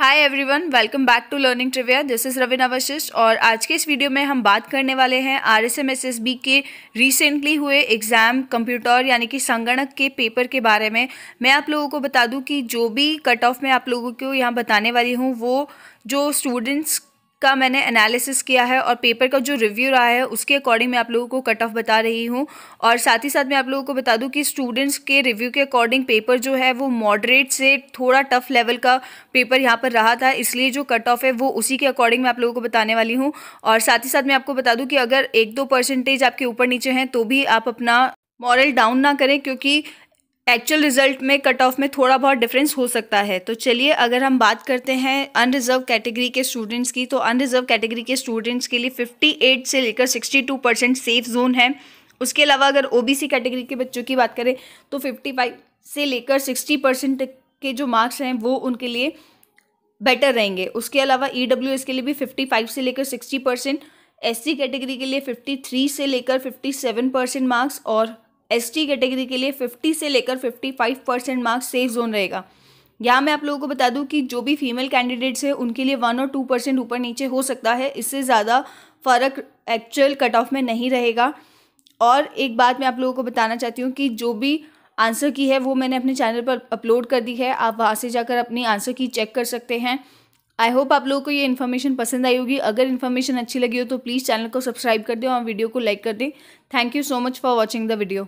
hi everyone welcome back to learning trivia this is Ravin Vashishth और आज के इस वीडियो में हम बात करने वाले हैं R S M S S B के रिसेंटली हुए एग्ज़ाम कंप्यूटर यानी कि संगणक के पेपर के बारे में मैं आप लोगों को बता दूं कि जो भी कट ऑफ मैं आप लोगों को यहाँ बताने वाली हूँ वो जो स्टूडेंट्स का मैंने एनालिसिस किया है और पेपर का जो रिव्यू रहा है उसके अकॉर्डिंग मैं आप लोगों को कट ऑफ बता रही हूँ और साथ ही साथ मैं आप लोगों को बता दूँ कि स्टूडेंट्स के रिव्यू के अकॉर्डिंग पेपर जो है वो मॉडरेट से थोड़ा टफ लेवल का पेपर यहाँ पर रहा था इसलिए जो कट ऑफ है वो उसी के अकॉर्डिंग मैं आप लोगों को बताने वाली हूँ और साथ ही साथ मैं आपको बता दूँ कि अगर एक दो परसेंटेज आपके ऊपर नीचे हैं तो भी आप अपना मॉरल डाउन ना करें क्योंकि एक्चुअल रिजल्ट में कट ऑफ में थोड़ा बहुत डिफरेंस हो सकता है तो चलिए अगर हम बात करते हैं अनरिजर्व कैटेगरी के स्टूडेंट्स की तो अनरिजर्व कैटेगरी के स्टूडेंट्स के लिए 58 से लेकर 62 परसेंट सेफ जोन है उसके अलावा अगर ओबीसी कैटेगरी के बच्चों की बात करें तो 55 से लेकर 60 परसेंट के जो मार्क्स हैं वो उनके लिए बेटर रहेंगे उसके अलावा ई e के लिए भी फिफ्टी से लेकर सिक्सटी परसेंट कैटेगरी के लिए फिफ्टी से लेकर फिफ्टी परसेंट मार्क्स और एसटी कैटेगरी के लिए 50 से लेकर 55 परसेंट मार्क्स सेफ जोन रहेगा यहाँ मैं आप लोगों को बता दूँ कि जो भी फीमेल कैंडिडेट्स है उनके लिए वन और टू परसेंट ऊपर नीचे हो सकता है इससे ज़्यादा फ़र्क एक्चुअल कट ऑफ में नहीं रहेगा और एक बात मैं आप लोगों को बताना चाहती हूँ कि जो भी आंसर की है वो मैंने अपने चैनल पर अपलोड कर दी है आप वहाँ से जाकर अपनी आंसर की चेक कर सकते हैं आई होप आप लोगों को ये इन्फॉर्मेशन पसंद आई होगी अगर इन्फॉर्मेशन अच्छी लगी हो तो प्लीज़ चैनल को सब्सक्राइब कर दें और वीडियो को लाइक कर दें thank you so much for watching the video